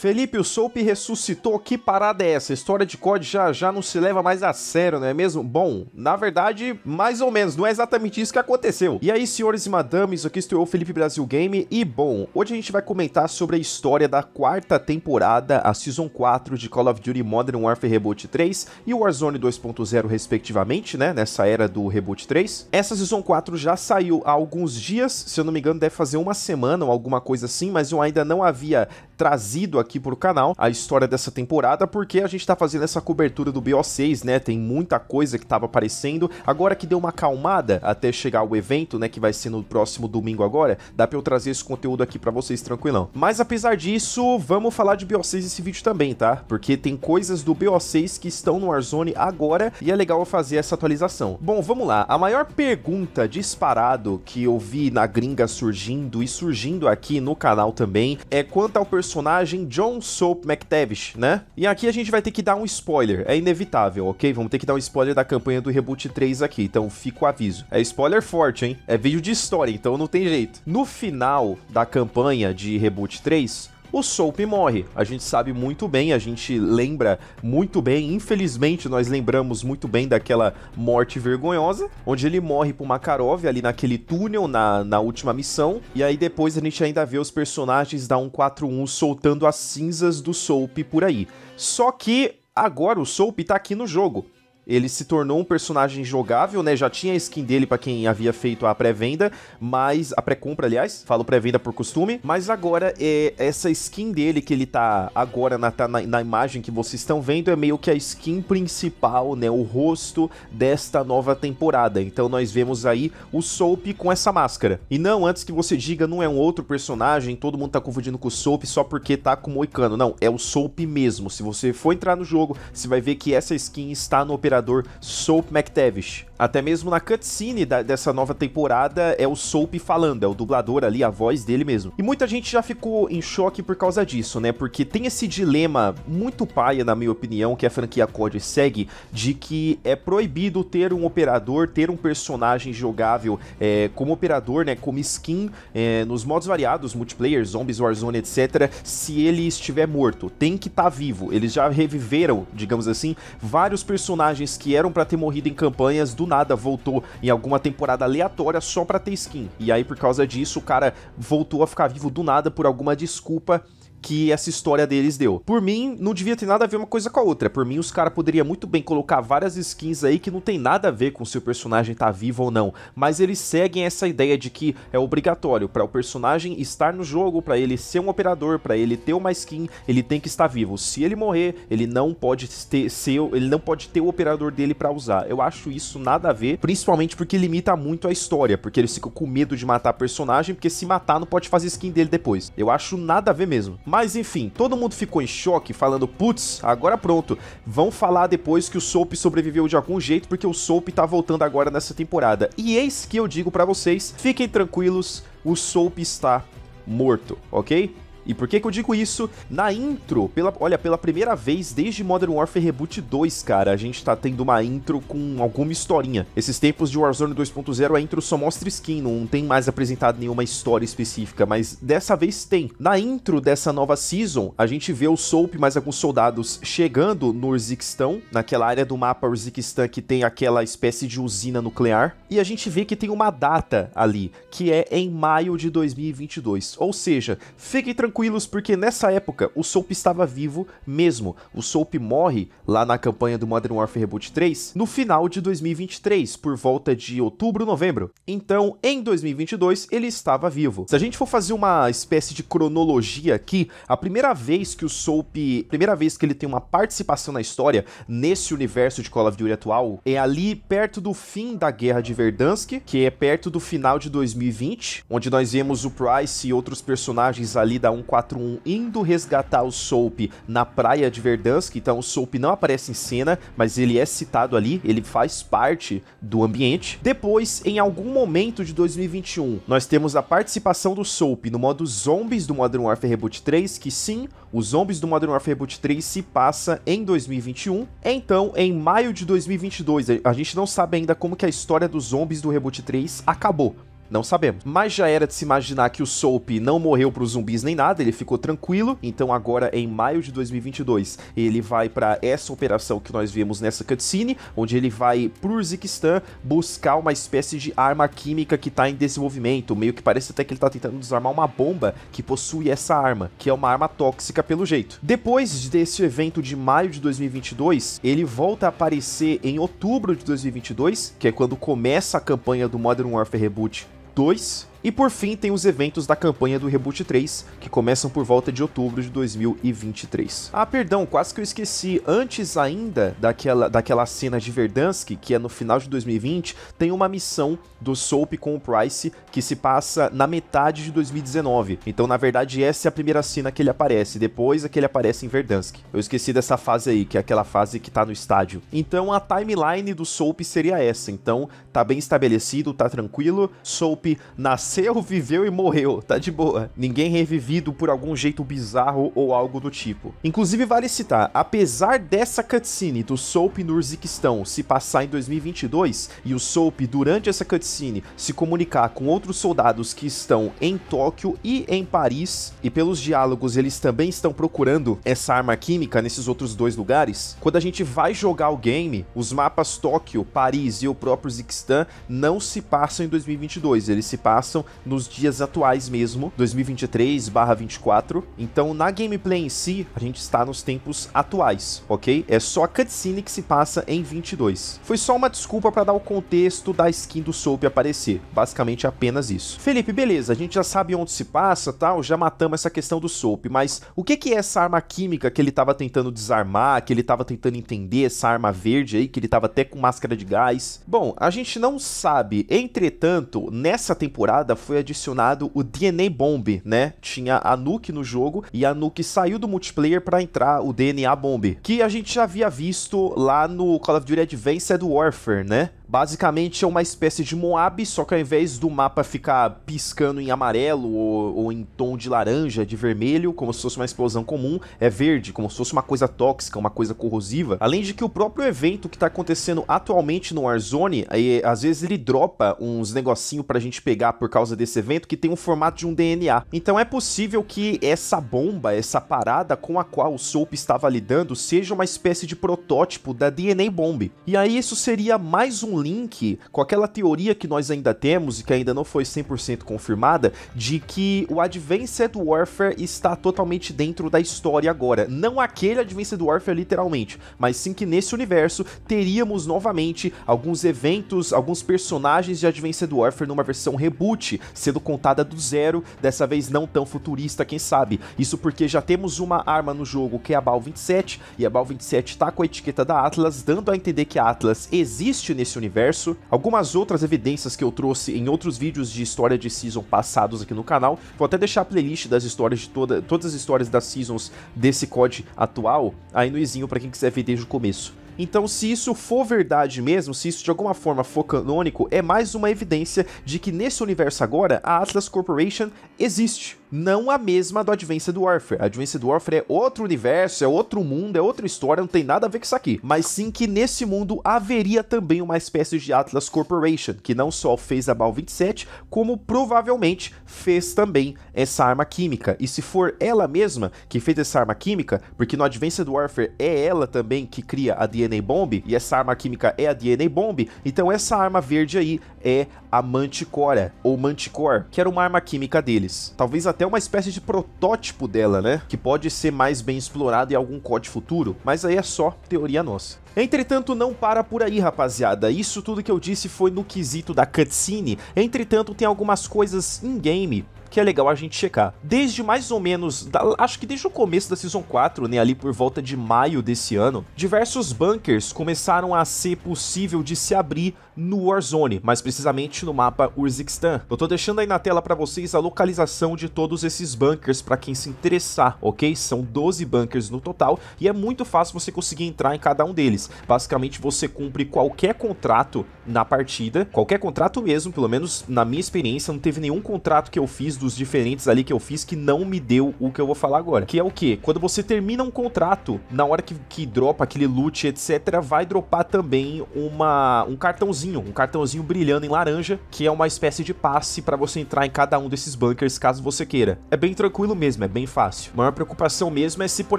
Felipe, o Soap ressuscitou, que parada é essa? A história de COD já, já não se leva mais a sério, não é mesmo? Bom, na verdade, mais ou menos, não é exatamente isso que aconteceu. E aí, senhores e madames, aqui estou eu, Felipe Brasil Game, e bom, hoje a gente vai comentar sobre a história da quarta temporada, a Season 4 de Call of Duty Modern Warfare Reboot 3 e Warzone 2.0, respectivamente, né, nessa era do Reboot 3. Essa Season 4 já saiu há alguns dias, se eu não me engano deve fazer uma semana ou alguma coisa assim, mas eu ainda não havia trazido aqui pro canal a história dessa temporada, porque a gente tá fazendo essa cobertura do BO6, né? Tem muita coisa que tava aparecendo. Agora que deu uma acalmada até chegar o evento, né? Que vai ser no próximo domingo agora, dá pra eu trazer esse conteúdo aqui pra vocês tranquilão. Mas apesar disso, vamos falar de BO6 nesse vídeo também, tá? Porque tem coisas do BO6 que estão no Warzone agora e é legal eu fazer essa atualização. Bom, vamos lá. A maior pergunta disparado que eu vi na gringa surgindo e surgindo aqui no canal também é quanto ao personagem personagem John Soap McTavish, né? E aqui a gente vai ter que dar um spoiler, é inevitável, ok? Vamos ter que dar um spoiler da campanha do Reboot 3 aqui, então fica o aviso. É spoiler forte, hein? É vídeo de história, então não tem jeito. No final da campanha de Reboot 3, o Soap morre. A gente sabe muito bem, a gente lembra muito bem, infelizmente nós lembramos muito bem daquela morte vergonhosa, onde ele morre pro Makarov ali naquele túnel na, na última missão, e aí depois a gente ainda vê os personagens da 141 soltando as cinzas do Soap por aí. Só que agora o Soap tá aqui no jogo. Ele se tornou um personagem jogável, né? Já tinha a skin dele para quem havia feito a pré-venda, mas a pré-compra, aliás, falo pré-venda por costume, mas agora é essa skin dele que ele tá agora na, tá na, na imagem que vocês estão vendo é meio que a skin principal, né? O rosto desta nova temporada. Então nós vemos aí o Soap com essa máscara. E não, antes que você diga, não é um outro personagem, todo mundo tá confundindo com o Soap só porque tá com o Moicano. Não, é o Soap mesmo. Se você for entrar no jogo, você vai ver que essa skin está no operador Imperador Soap McTavish. Até mesmo na cutscene da, dessa nova temporada é o Soap falando, é o dublador ali, a voz dele mesmo. E muita gente já ficou em choque por causa disso, né? Porque tem esse dilema muito paia, na minha opinião, que a franquia COD segue, de que é proibido ter um operador, ter um personagem jogável é, como operador, né? Como skin é, nos modos variados, multiplayer, zombies, warzone, etc. Se ele estiver morto, tem que estar tá vivo. Eles já reviveram, digamos assim, vários personagens personagens que eram para ter morrido em campanhas do nada voltou em alguma temporada aleatória só para ter skin. E aí por causa disso o cara voltou a ficar vivo do nada por alguma desculpa que essa história deles deu. Por mim, não devia ter nada a ver uma coisa com a outra. Por mim, os caras poderiam muito bem colocar várias skins aí que não tem nada a ver com se o personagem tá vivo ou não, mas eles seguem essa ideia de que é obrigatório para o personagem estar no jogo, para ele ser um operador, para ele ter uma skin, ele tem que estar vivo. Se ele morrer, ele não pode ter ele não pode ter o operador dele para usar. Eu acho isso nada a ver, principalmente porque limita muito a história, porque eles ficam com medo de matar personagem, porque se matar não pode fazer skin dele depois. Eu acho nada a ver mesmo. Mas enfim, todo mundo ficou em choque, falando, putz, agora pronto. Vão falar depois que o Soap sobreviveu de algum jeito, porque o Soap tá voltando agora nessa temporada. E eis que eu digo para vocês, fiquem tranquilos, o Soap está morto, ok? E por que que eu digo isso? Na intro, pela, olha, pela primeira vez desde Modern Warfare Reboot 2, cara, a gente tá tendo uma intro com alguma historinha. Esses tempos de Warzone 2.0, a intro só mostra skin, não tem mais apresentado nenhuma história específica, mas dessa vez tem. Na intro dessa nova season, a gente vê o Soap mais alguns soldados chegando no Urziquistão, naquela área do mapa Urziquistão que tem aquela espécie de usina nuclear, e a gente vê que tem uma data ali, que é em maio de 2022. Ou seja, fiquem tranquilos tranquilos porque nessa época o Soap estava vivo mesmo. O Soap morre lá na campanha do Modern Warfare Reboot 3 no final de 2023, por volta de outubro, novembro. Então, em 2022, ele estava vivo. Se a gente for fazer uma espécie de cronologia aqui, a primeira vez que o Soap, primeira vez que ele tem uma participação na história nesse universo de Call of Duty atual, é ali perto do fim da Guerra de Verdansk, que é perto do final de 2020, onde nós vemos o Price e outros personagens ali da 141 indo resgatar o Soap na praia de Verdansk, então o Soap não aparece em cena, mas ele é citado ali, ele faz parte do ambiente. Depois, em algum momento de 2021, nós temos a participação do Soap no modo Zombies do Modern Warfare Reboot 3, que sim, os Zombies do Modern Warfare Reboot 3 se passa em 2021. Então, em maio de 2022, a gente não sabe ainda como que a história dos Zombies do Reboot 3 acabou, não sabemos. Mas já era de se imaginar que o Soap não morreu para os zumbis nem nada, ele ficou tranquilo. Então agora em maio de 2022, ele vai para essa operação que nós vimos nessa cutscene, onde ele vai pro Uzbequistão buscar uma espécie de arma química que tá em desenvolvimento, meio que parece até que ele tá tentando desarmar uma bomba que possui essa arma, que é uma arma tóxica pelo jeito. Depois desse evento de maio de 2022, ele volta a aparecer em outubro de 2022, que é quando começa a campanha do Modern Warfare Reboot 2 e por fim, tem os eventos da campanha do Reboot 3, que começam por volta de outubro de 2023. Ah, perdão, quase que eu esqueci. Antes ainda daquela, daquela cena de Verdansk, que é no final de 2020, tem uma missão do Soap com o Price que se passa na metade de 2019. Então, na verdade, essa é a primeira cena que ele aparece. Depois é que ele aparece em Verdansk. Eu esqueci dessa fase aí, que é aquela fase que tá no estádio. Então, a timeline do Soap seria essa. Então, tá bem estabelecido, tá tranquilo. Soap nasceu nasceu, viveu e morreu, tá de boa. Ninguém revivido por algum jeito bizarro ou algo do tipo. Inclusive vale citar, apesar dessa cutscene do Soap no Urziquistão se passar em 2022 e o Soap durante essa cutscene se comunicar com outros soldados que estão em Tóquio e em Paris, e pelos diálogos eles também estão procurando essa arma química nesses outros dois lugares, quando a gente vai jogar o game, os mapas Tóquio, Paris e o próprio Zikistan não se passam em 2022, eles se passam lançam nos dias atuais mesmo, 2023/24. Então, na gameplay em si, a gente está nos tempos atuais, ok? É só a cutscene que se passa em 22. Foi só uma desculpa para dar o contexto da skin do Soap aparecer, basicamente apenas isso. Felipe, beleza, a gente já sabe onde se passa, tal, já matamos essa questão do Soap, mas o que que é essa arma química que ele estava tentando desarmar, que ele estava tentando entender, essa arma verde aí que ele estava até com máscara de gás? Bom, a gente não sabe. Entretanto, nessa temporada temporada foi adicionado o DNA Bomb, né? Tinha a Nuke no jogo e a Nuke saiu do multiplayer para entrar o DNA Bomb, que a gente já havia visto lá no Call of Duty Advanced Warfare, né? Basicamente é uma espécie de Moab, só que ao invés do mapa ficar piscando em amarelo ou, ou, em tom de laranja, de vermelho, como se fosse uma explosão comum, é verde, como se fosse uma coisa tóxica, uma coisa corrosiva. Além de que o próprio evento que está acontecendo atualmente no Warzone, aí, às vezes ele dropa uns negocinho pra gente pegar por causa desse evento que tem o um formato de um DNA. Então é possível que essa bomba, essa parada com a qual o Soap estava lidando, seja uma espécie de protótipo da DNA Bomb. E aí isso seria mais um link com aquela teoria que nós ainda temos e que ainda não foi 100% confirmada de que o Advanced Warfare está totalmente dentro da história agora. Não aquele Advanced Warfare literalmente, mas sim que nesse universo teríamos novamente alguns eventos, alguns personagens de Advanced Warfare numa versão reboot, sendo contada do zero, dessa vez não tão futurista, quem sabe. Isso porque já temos uma arma no jogo que é a BAL-27 e a BAL-27 está com a etiqueta da Atlas, dando a entender que a Atlas existe nesse universo universo. Algumas outras evidências que eu trouxe em outros vídeos de história de Season passados aqui no canal. Vou até deixar a playlist das histórias de toda, todas as histórias das Seasons desse COD atual aí no izinho para quem quiser ver desde o começo. Então, se isso for verdade mesmo, se isso de alguma forma for canônico, é mais uma evidência de que nesse universo agora a Atlas Corporation existe. Não a mesma do Advanced Warfare. Advanced Warfare é outro universo, é outro mundo, é outra história, não tem nada a ver com isso aqui. Mas sim que nesse mundo haveria também uma espécie de Atlas Corporation, que não só fez a Bal 27, como provavelmente fez também essa arma química. E se for ela mesma que fez essa arma química, porque no Advanced Warfare é ela também que cria a DNA DNA Bomb, e essa arma química é a DNA Bomb, então essa arma verde aí é a Manticora, ou Manticore, que era uma arma química deles. Talvez até uma espécie de protótipo dela, né? Que pode ser mais bem explorado em algum código futuro, mas aí é só teoria nossa. Entretanto, não para por aí, rapaziada. Isso tudo que eu disse foi no quesito da cutscene. Entretanto, tem algumas coisas in-game que é legal a gente checar. Desde mais ou menos, da, acho que desde o começo da Season 4, né, ali por volta de maio desse ano, diversos bunkers começaram a ser possível de se abrir no Warzone, mais precisamente no mapa Urzikstan. Eu tô deixando aí na tela para vocês a localização de todos esses bunkers para quem se interessar, ok? São 12 bunkers no total e é muito fácil você conseguir entrar em cada um deles. Basicamente você cumpre qualquer contrato na partida, qualquer contrato mesmo, pelo menos na minha experiência, não teve nenhum contrato que eu fiz dos diferentes ali que eu fiz que não me deu o que eu vou falar agora. Que é o que? Quando você termina um contrato, na hora que, que dropa aquele loot, etc, vai dropar também uma, um cartãozinho cartãozinho, um cartãozinho brilhando em laranja, que é uma espécie de passe para você entrar em cada um desses bunkers caso você queira. É bem tranquilo mesmo, é bem fácil. A maior preocupação mesmo é se, por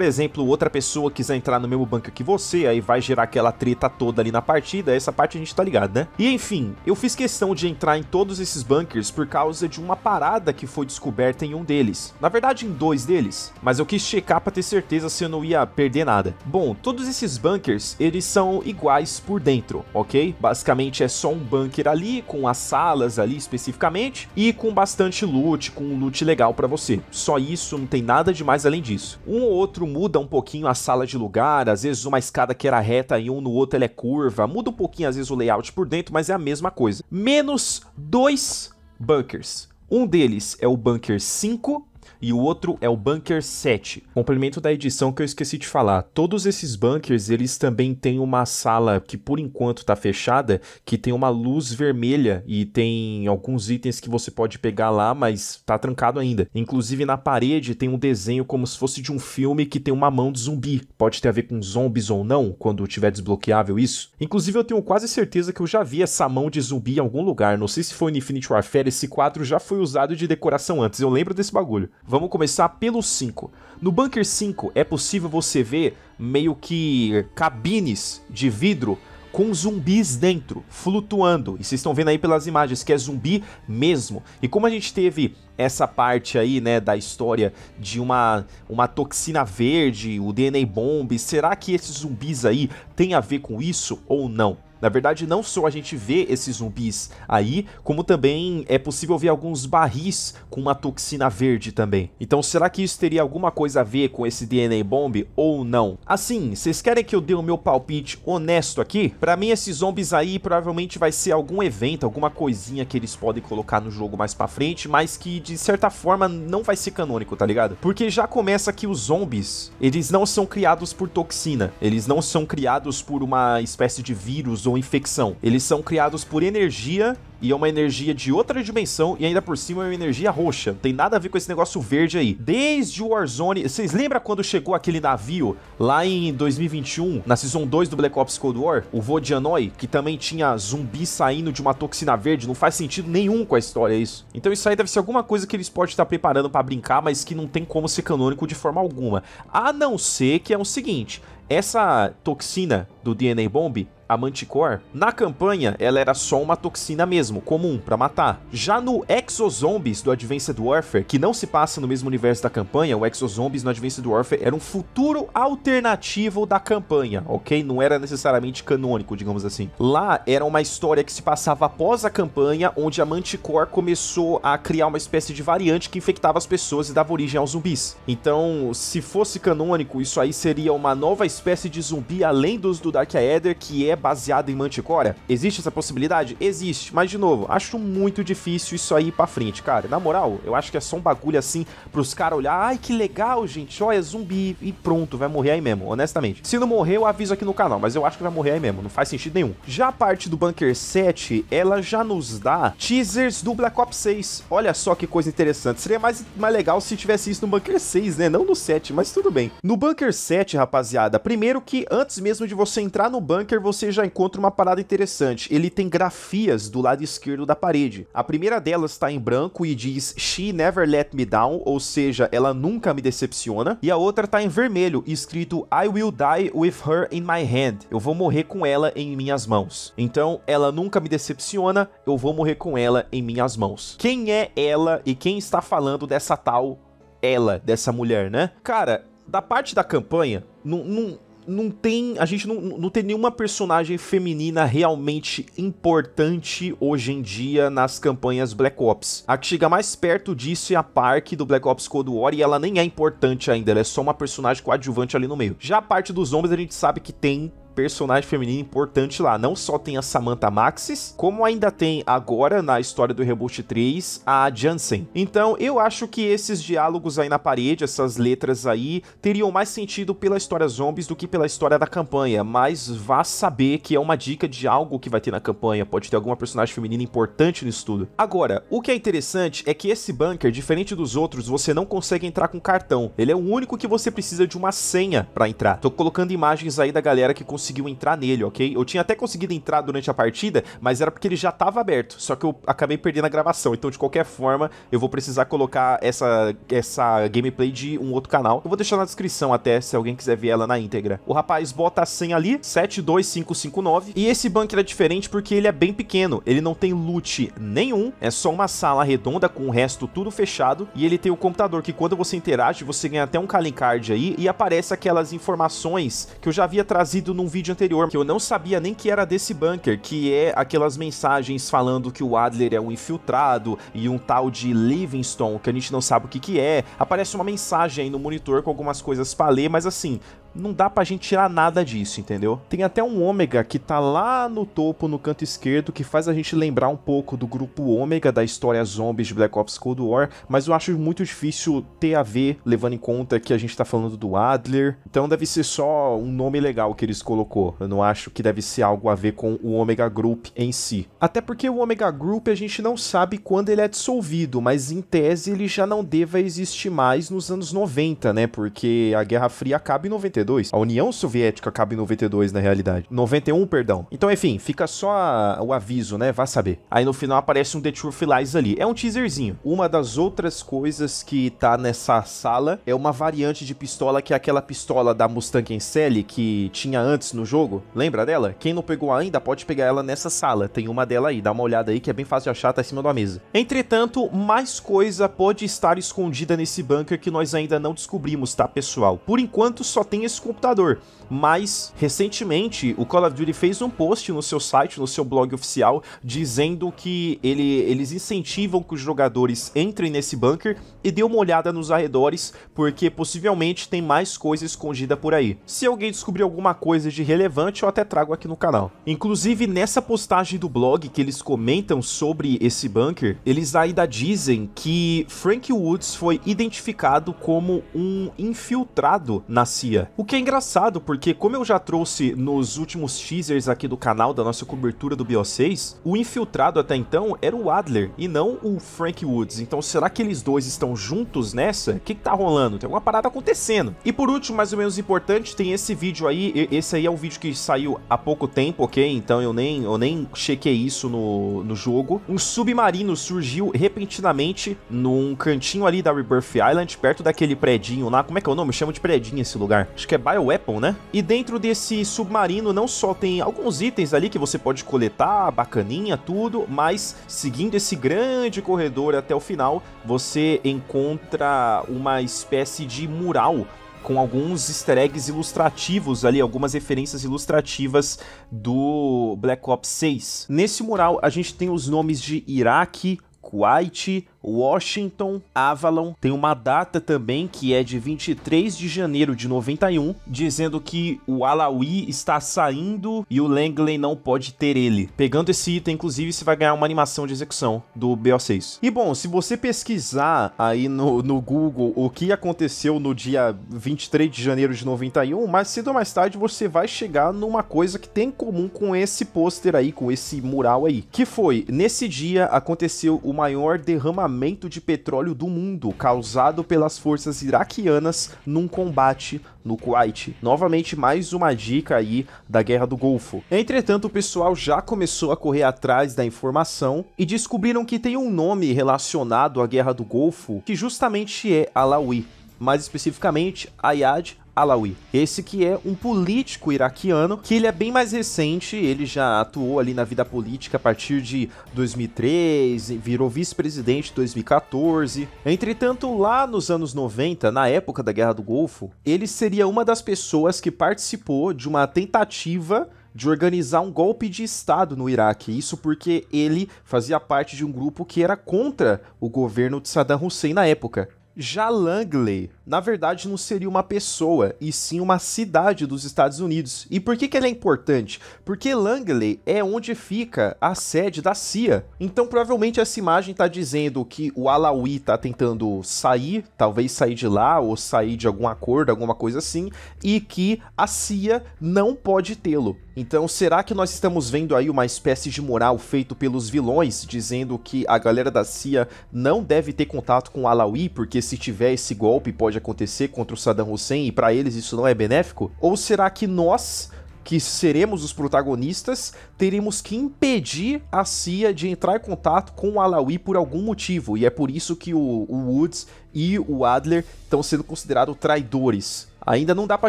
exemplo, outra pessoa quiser entrar no mesmo bunker que você, aí vai gerar aquela treta toda ali na partida, essa parte a gente tá ligado, né? E enfim, eu fiz questão de entrar em todos esses bunkers por causa de uma parada que foi descoberta em um deles. Na verdade, em dois deles, mas eu quis checar para ter certeza se eu não ia perder nada. Bom, todos esses bunkers, eles são iguais por dentro, ok? Basicamente basicamente é só um bunker ali, com as salas ali especificamente, e com bastante loot, com um loot legal para você. Só isso, não tem nada demais além disso. Um ou outro muda um pouquinho a sala de lugar, às vezes uma escada que era reta e um no outro ela é curva, muda um pouquinho às vezes o layout por dentro, mas é a mesma coisa. Menos dois bunkers. Um deles é o bunker 5, e o outro é o Bunker 7. Complemento da edição que eu esqueci de falar. Todos esses bunkers, eles também têm uma sala que por enquanto tá fechada, que tem uma luz vermelha e tem alguns itens que você pode pegar lá, mas tá trancado ainda. Inclusive na parede tem um desenho como se fosse de um filme que tem uma mão de zumbi. Pode ter a ver com zumbis ou não, quando tiver desbloqueável isso. Inclusive eu tenho quase certeza que eu já vi essa mão de zumbi em algum lugar. Não sei se foi no Infinite Warfare, esse quadro já foi usado de decoração antes. Eu lembro desse bagulho. Vamos começar pelo 5. No Bunker 5 é possível você ver meio que cabines de vidro com zumbis dentro, flutuando. E vocês estão vendo aí pelas imagens que é zumbi mesmo. E como a gente teve essa parte aí, né, da história de uma, uma toxina verde, o DNA bomb, será que esses zumbis aí têm a ver com isso ou não? Na verdade, não só a gente vê esses zumbis aí, como também é possível ver alguns barris com uma toxina verde também. Então, será que isso teria alguma coisa a ver com esse DNA Bomb ou não? Assim, vocês querem que eu dê o meu palpite honesto aqui? Pra mim, esses zumbis aí provavelmente vai ser algum evento, alguma coisinha que eles podem colocar no jogo mais pra frente, mas que de certa forma não vai ser canônico, tá ligado? Porque já começa que os zumbis eles não são criados por toxina, eles não são criados por uma espécie de vírus ou infecção. Eles são criados por energia e é uma energia de outra dimensão e ainda por cima é uma energia roxa. Não tem nada a ver com esse negócio verde aí. Desde o Warzone, vocês lembram quando chegou aquele navio lá em 2021, na Season 2 do Black Ops Cold War, o Vodianoi, que também tinha zumbi saindo de uma toxina verde? Não faz sentido nenhum com a história isso. Então isso aí deve ser alguma coisa que eles podem estar preparando para brincar, mas que não tem como ser canônico de forma alguma. A não ser que é o seguinte, essa toxina do DNA Bomb a Manticore, na campanha ela era só uma toxina mesmo, comum, para matar. Já no Exozombies do Advanced Warfare, que não se passa no mesmo universo da campanha, o Exozombies no Advanced Warfare era um futuro alternativo da campanha, ok? Não era necessariamente canônico, digamos assim. Lá era uma história que se passava após a campanha, onde a Manticore começou a criar uma espécie de variante que infectava as pessoas e dava origem aos zumbis. Então, se fosse canônico, isso aí seria uma nova espécie de zumbi além dos do Dark Aether, que é baseado em Manticora? Existe essa possibilidade? Existe, mas de novo, acho muito difícil isso aí pra frente, cara. Na moral, eu acho que é só um bagulho assim pros caras olhar, ai que legal, gente, olha zumbi e pronto, vai morrer aí mesmo, honestamente. Se não morrer, eu aviso aqui no canal, mas eu acho que vai morrer aí mesmo, não faz sentido nenhum. Já a parte do Bunker 7, ela já nos dá teasers do Black Ops 6. Olha só que coisa interessante. Seria mais, mais legal se tivesse isso no Bunker 6, né? Não no 7, mas tudo bem. No Bunker 7, rapaziada, primeiro que antes mesmo de você entrar no bunker, você você já encontra uma parada interessante. Ele tem grafias do lado esquerdo da parede. A primeira delas está em branco e diz She Never Let Me Down, ou seja, ela nunca me decepciona. E a outra está em vermelho, escrito I Will Die With Her In My Hand. Eu vou morrer com ela em minhas mãos. Então, ela nunca me decepciona, eu vou morrer com ela em minhas mãos. Quem é ela e quem está falando dessa tal ela, dessa mulher, né? Cara, da parte da campanha, não não tem. A gente não, não tem nenhuma personagem feminina realmente importante hoje em dia nas campanhas Black Ops. A que chega mais perto disso é a Park do Black Ops Cold War e ela nem é importante ainda, ela é só uma personagem coadjuvante ali no meio. Já a parte dos homens a gente sabe que tem personagem feminina importante lá. Não só tem a Samantha Maxis, como ainda tem agora na história do Reboot 3 a Jansen. Então eu acho que esses diálogos aí na parede, essas letras aí, teriam mais sentido pela história zombies do que pela história da campanha. Mas vá saber que é uma dica de algo que vai ter na campanha. Pode ter alguma personagem feminina importante no estudo. Agora, o que é interessante é que esse bunker, diferente dos outros, você não consegue entrar com cartão. Ele é o único que você precisa de uma senha para entrar. Tô colocando imagens aí da galera que conseguiu conseguiu entrar nele, ok? Eu tinha até conseguido entrar durante a partida, mas era porque ele já estava aberto, só que eu acabei perdendo a gravação. Então, de qualquer forma, eu vou precisar colocar essa, essa gameplay de um outro canal. Eu vou deixar na descrição até, se alguém quiser ver ela na íntegra. O rapaz bota a senha ali, 72559, e esse bunker é diferente porque ele é bem pequeno, ele não tem loot nenhum, é só uma sala redonda com o resto tudo fechado, e ele tem o computador que quando você interage, você ganha até um calling card aí, e aparece aquelas informações que eu já havia trazido num vídeo anterior, que eu não sabia nem que era desse bunker, que é aquelas mensagens falando que o Adler é um infiltrado e um tal de Livingstone, que a gente não sabe o que que é. Aparece uma mensagem aí no monitor com algumas coisas pra ler, mas assim, não dá pra gente tirar nada disso, entendeu? Tem até um ômega que tá lá no topo, no canto esquerdo, que faz a gente lembrar um pouco do grupo ômega da história zombies de Black Ops Cold War, mas eu acho muito difícil ter a ver, levando em conta que a gente tá falando do Adler. Então deve ser só um nome legal que eles colocou. Eu não acho que deve ser algo a ver com o Omega Group em si. Até porque o Omega Group a gente não sabe quando ele é dissolvido, mas em tese ele já não deva existir mais nos anos 90, né? Porque a Guerra Fria acaba em 93. 92. A União Soviética acaba em 92, na realidade. 91, perdão. Então, enfim, fica só a, o aviso, né? Vá saber. Aí no final aparece um The Truth Lies ali. É um teaserzinho. Uma das outras coisas que tá nessa sala é uma variante de pistola que é aquela pistola da Mustang Sally que tinha antes no jogo. Lembra dela? Quem não pegou ainda pode pegar ela nessa sala. Tem uma dela aí. Dá uma olhada aí que é bem fácil de achar, tá em cima da mesa. Entretanto, mais coisa pode estar escondida nesse bunker que nós ainda não descobrimos, tá, pessoal? Por enquanto, só tem esse esse computador. Mas, recentemente, o Call of Duty fez um post no seu site, no seu blog oficial, dizendo que ele, eles incentivam que os jogadores entrem nesse bunker e dê uma olhada nos arredores, porque possivelmente tem mais coisa escondida por aí. Se alguém descobrir alguma coisa de relevante, eu até trago aqui no canal. Inclusive, nessa postagem do blog que eles comentam sobre esse bunker, eles ainda dizem que Frank Woods foi identificado como um infiltrado na CIA. O que é engraçado, porque como eu já trouxe nos últimos teasers aqui do canal, da nossa cobertura do BO6, o infiltrado até então era o Adler e não o Frank Woods. Então será que eles dois estão juntos nessa? O que, que tá rolando? Tem alguma parada acontecendo. E por último, mais ou menos importante, tem esse vídeo aí. Esse aí é um vídeo que saiu há pouco tempo, ok? Então eu nem, eu nem chequei isso no, no jogo. Um submarino surgiu repentinamente num cantinho ali da Rebirth Island, perto daquele predinho lá. Como é que é o nome? Chama de predinho esse lugar. Acho que é que é Bioweapon, né? E dentro desse submarino não só tem alguns itens ali que você pode coletar, bacaninha, tudo, mas seguindo esse grande corredor até o final, você encontra uma espécie de mural com alguns easter eggs ilustrativos ali, algumas referências ilustrativas do Black Ops 6. Nesse mural a gente tem os nomes de Iraque, Kuwait, Washington Avalon. Tem uma data também que é de 23 de janeiro de 91, dizendo que o Alawi está saindo e o Langley não pode ter ele. Pegando esse item, inclusive, você vai ganhar uma animação de execução do BO6. E bom, se você pesquisar aí no, no Google o que aconteceu no dia 23 de janeiro de 91, mais cedo ou mais tarde você vai chegar numa coisa que tem em comum com esse pôster aí, com esse mural aí. Que foi, nesse dia aconteceu o maior derramamento vazamento de petróleo do mundo causado pelas forças iraquianas num combate no Kuwait. Novamente, mais uma dica aí da Guerra do Golfo. Entretanto, o pessoal já começou a correr atrás da informação e descobriram que tem um nome relacionado à Guerra do Golfo que justamente é Alawi mais especificamente Ayad Alawi. Esse que é um político iraquiano, que ele é bem mais recente, ele já atuou ali na vida política a partir de 2003, virou vice-presidente em 2014. Entretanto, lá nos anos 90, na época da Guerra do Golfo, ele seria uma das pessoas que participou de uma tentativa de organizar um golpe de Estado no Iraque. Isso porque ele fazia parte de um grupo que era contra o governo de Saddam Hussein na época. Já Langley, na verdade não seria uma pessoa, e sim uma cidade dos Estados Unidos. E por que, que ela é importante? Porque Langley é onde fica a sede da CIA. Então provavelmente essa imagem está dizendo que o Alawi está tentando sair, talvez sair de lá ou sair de algum acordo, alguma coisa assim, e que a CIA não pode tê-lo. Então, será que nós estamos vendo aí uma espécie de moral feito pelos vilões, dizendo que a galera da CIA não deve ter contato com o Alawi, porque se tiver esse golpe pode pode acontecer contra o Saddam Hussein e para eles isso não é benéfico? Ou será que nós, que seremos os protagonistas, teremos que impedir a CIA de entrar em contato com o Alawi por algum motivo, e é por isso que o, o Woods e o Adler estão sendo considerados traidores. Ainda não dá pra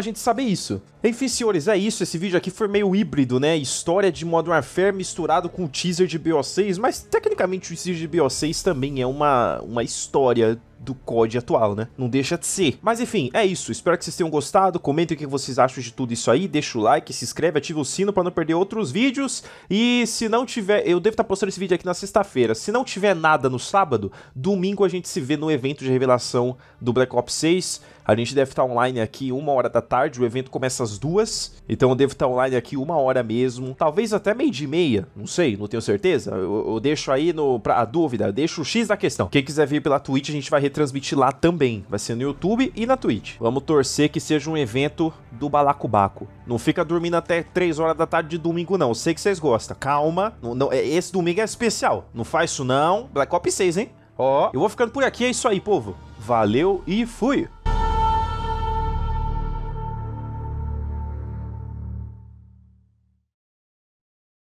gente saber isso. Enfim, senhores, é isso. Esse vídeo aqui foi meio híbrido, né? História de Modern Warfare misturado com teaser de BO6, mas tecnicamente o teaser de BO6 também é uma, uma história do COD atual, né? Não deixa de ser. Mas enfim, é isso. Espero que vocês tenham gostado. Comentem o que vocês acham de tudo isso aí. Deixa o like, se inscreve, ativa o sino para não perder outros vídeos. E se não tiver... Eu devo estar postando esse vídeo aqui na sexta-feira. Se não tiver nada no sábado, domingo a gente se vê no evento de revelação do Black Ops 6. A gente deve estar online aqui uma hora da tarde. O evento começa às duas. Então eu devo estar online aqui uma hora mesmo. Talvez até meio de meia. Não sei, não tenho certeza. Eu, eu deixo aí no, pra, a dúvida. Eu deixo o X da questão. Quem quiser vir pela Twitch, a gente vai transmitir lá também. Vai ser no YouTube e na Twitch. Vamos torcer que seja um evento do Balacobaco. Não fica dormindo até 3 horas da tarde de domingo, não. Eu sei que vocês gostam. Calma. Não, não, é, esse domingo é especial. Não faz isso, não. Black Ops 6, hein? Ó, eu vou ficando por aqui. É isso aí, povo. Valeu e fui!